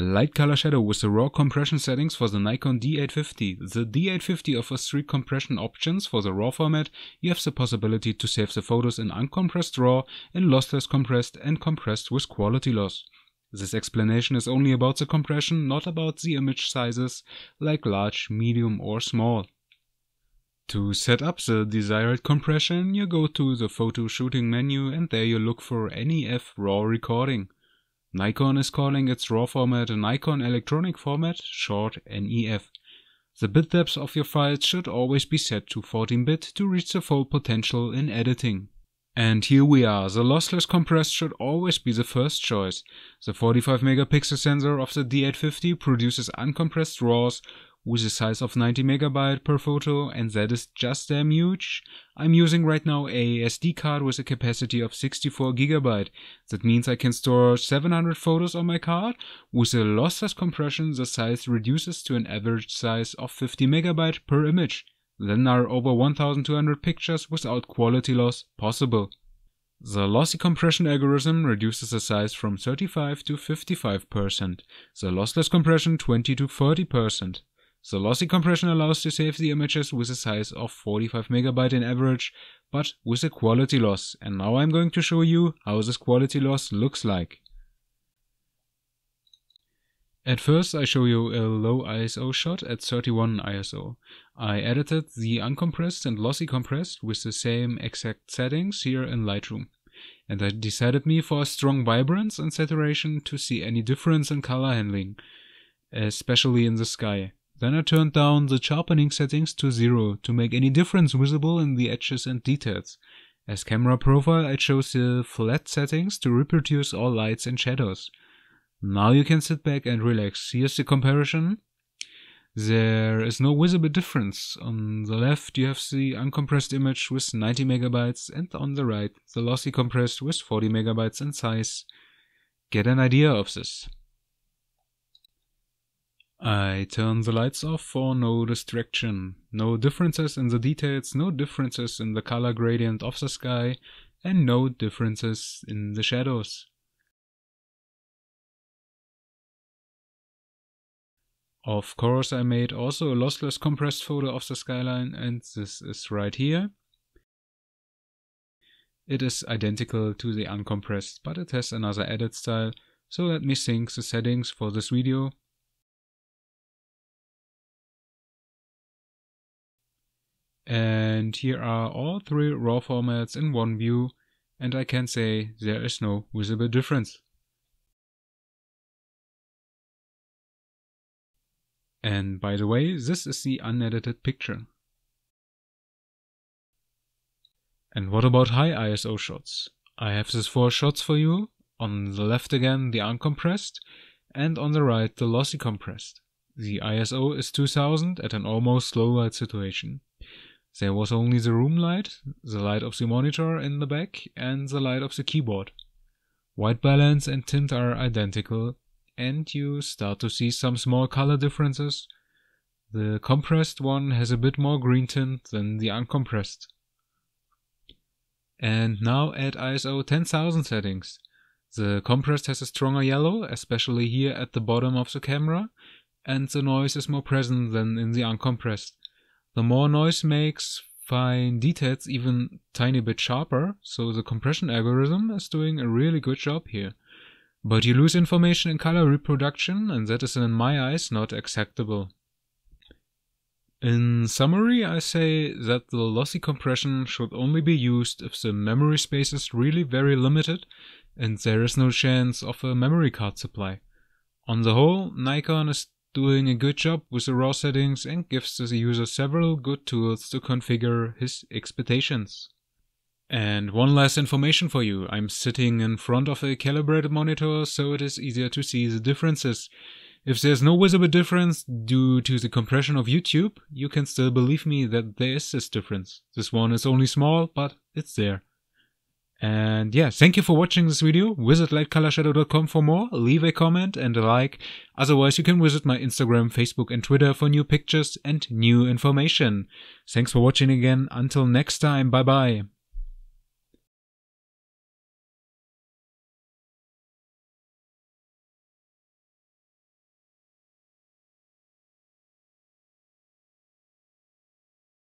Light Color Shadow with the raw compression settings for the Nikon D850. The D850 offers three compression options for the raw format. You have the possibility to save the photos in uncompressed raw, in lossless compressed and compressed with quality loss. This explanation is only about the compression, not about the image sizes like large, medium or small. To set up the desired compression, you go to the photo shooting menu and there you look for NEF RAW recording. Nikon is calling its RAW format a Nikon electronic format, short NEF. The bit depth of your files should always be set to 14-bit to reach the full potential in editing. And here we are, the lossless compressed should always be the first choice. The 45 megapixel sensor of the D850 produces uncompressed RAWs with a size of 90 megabyte per photo and that is just damn huge. I'm using right now a SD card with a capacity of 64 gigabyte. That means I can store 700 photos on my card. With a lossless compression the size reduces to an average size of 50 megabyte per image. Then are over 1200 pictures without quality loss possible. The lossy compression algorithm reduces the size from 35 to 55%, the lossless compression 20 to 30%. The lossy compression allows to save the images with a size of 45 megabyte in average, but with a quality loss. And now I'm going to show you how this quality loss looks like. At first I show you a low ISO shot at 31 ISO. I edited the uncompressed and lossy compressed with the same exact settings here in Lightroom. And I decided me for a strong vibrance and saturation to see any difference in color handling, especially in the sky. Then I turned down the sharpening settings to zero to make any difference visible in the edges and details. As camera profile I chose the flat settings to reproduce all lights and shadows. Now you can sit back and relax. Here's the comparison. There is no visible difference. On the left you have the uncompressed image with 90 megabytes and on the right the lossy compressed with 40 megabytes in size. Get an idea of this. I turn the lights off for no distraction. No differences in the details, no differences in the color gradient of the sky, and no differences in the shadows. Of course I made also a lossless compressed photo of the skyline and this is right here. It is identical to the uncompressed but it has another edit style so let me sync the settings for this video And here are all three RAW formats in one view and I can say there is no visible difference. And by the way, this is the unedited picture. And what about high ISO shots? I have these four shots for you. On the left again the uncompressed and on the right the lossy compressed. The ISO is 2000 at an almost low light situation. There was only the room light, the light of the monitor in the back, and the light of the keyboard. White balance and tint are identical, and you start to see some small color differences. The compressed one has a bit more green tint than the uncompressed. And now at ISO 10000 settings. The compressed has a stronger yellow, especially here at the bottom of the camera, and the noise is more present than in the uncompressed. The more noise makes, fine details even tiny bit sharper, so the compression algorithm is doing a really good job here. But you lose information in color reproduction, and that is in my eyes not acceptable. In summary, I say that the lossy compression should only be used if the memory space is really very limited and there is no chance of a memory card supply. On the whole, Nikon is doing a good job with the raw settings and gives the user several good tools to configure his expectations. And one last information for you. I'm sitting in front of a calibrated monitor so it is easier to see the differences. If there's no visible difference due to the compression of YouTube, you can still believe me that there is this difference. This one is only small, but it's there. And yeah, thank you for watching this video. Visit lightcolorshadow.com for more, leave a comment and a like. Otherwise, you can visit my Instagram, Facebook and Twitter for new pictures and new information. Thanks for watching again. Until next time, bye bye.